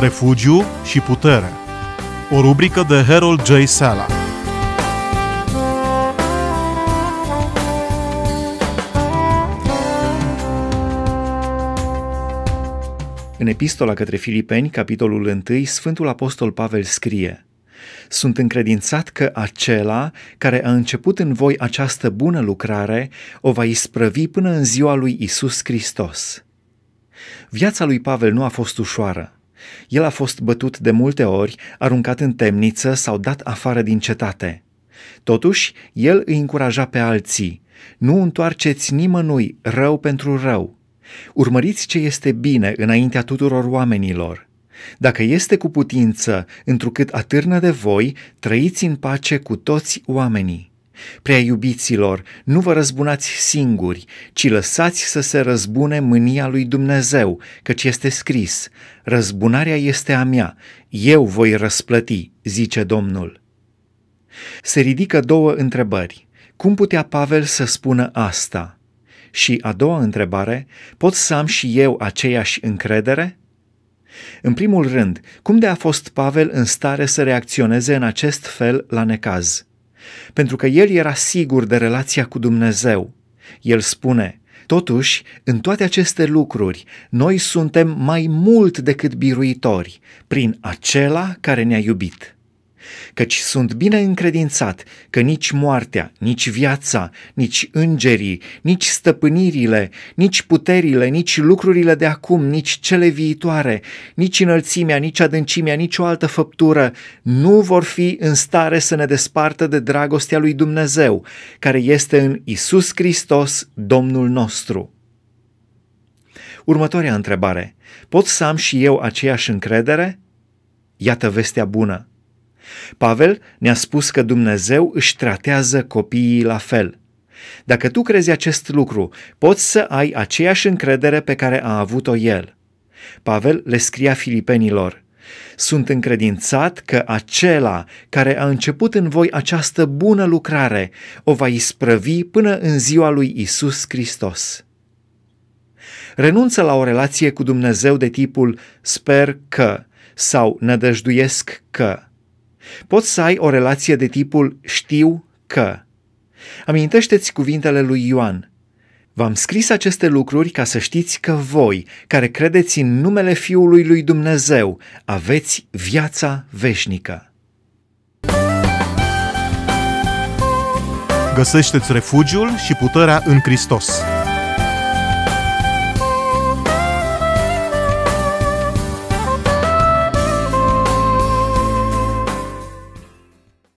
Refugiu și putere. O rubrică de Harold J. Sala. În epistola către Filipeni, capitolul 1, Sfântul Apostol Pavel scrie Sunt încredințat că acela care a început în voi această bună lucrare o va isprăvi până în ziua lui Isus Hristos. Viața lui Pavel nu a fost ușoară. El a fost bătut de multe ori, aruncat în temniță sau dat afară din cetate. Totuși, el îi încuraja pe alții, nu întoarceți nimănui rău pentru rău. Urmăriți ce este bine înaintea tuturor oamenilor. Dacă este cu putință, întrucât atârnă de voi, trăiți în pace cu toți oamenii. Prea iubiților, nu vă răzbunați singuri, ci lăsați să se răzbune mânia lui Dumnezeu, căci este scris, răzbunarea este a mea, eu voi răsplăti, zice Domnul. Se ridică două întrebări. Cum putea Pavel să spună asta? Și a doua întrebare, pot să am și eu aceeași încredere? În primul rând, cum de a fost Pavel în stare să reacționeze în acest fel la necaz? pentru că el era sigur de relația cu Dumnezeu. El spune, Totuși, în toate aceste lucruri, noi suntem mai mult decât biruitori prin acela care ne-a iubit căci sunt bine încredințat că nici moartea, nici viața, nici îngerii, nici stăpânirile, nici puterile, nici lucrurile de acum, nici cele viitoare, nici înălțimea, nici adâncimea, nici o altă făptură nu vor fi în stare să ne despartă de dragostea lui Dumnezeu, care este în Isus Hristos, Domnul nostru. Următoarea întrebare. Pot să am și eu aceeași încredere? Iată vestea bună Pavel ne-a spus că Dumnezeu își tratează copiii la fel. Dacă tu crezi acest lucru, poți să ai aceeași încredere pe care a avut-o el. Pavel le scria filipenilor, sunt încredințat că acela care a început în voi această bună lucrare o va isprăvi până în ziua lui Isus Hristos. Renunță la o relație cu Dumnezeu de tipul sper că sau nădăjduiesc că Poți să ai o relație de tipul știu că. Amintește-ți cuvintele lui Ioan. V-am scris aceste lucruri ca să știți că voi, care credeți în numele Fiului lui Dumnezeu, aveți viața veșnică. Găsește-ți refugiul și puterea în Hristos.